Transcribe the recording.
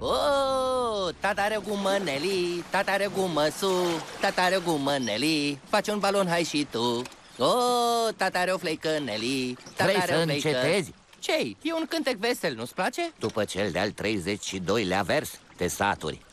Oh, tataregu măneli, tataregu măsu, tataregu măneli, faci un balon, hai și tu Oh, tatareu fleicăneli, tatareu Vrei să fleică... încetezi? Cei? E un cântec vesel, nu-ți place? După cel de-al 32-lea vers, te saturi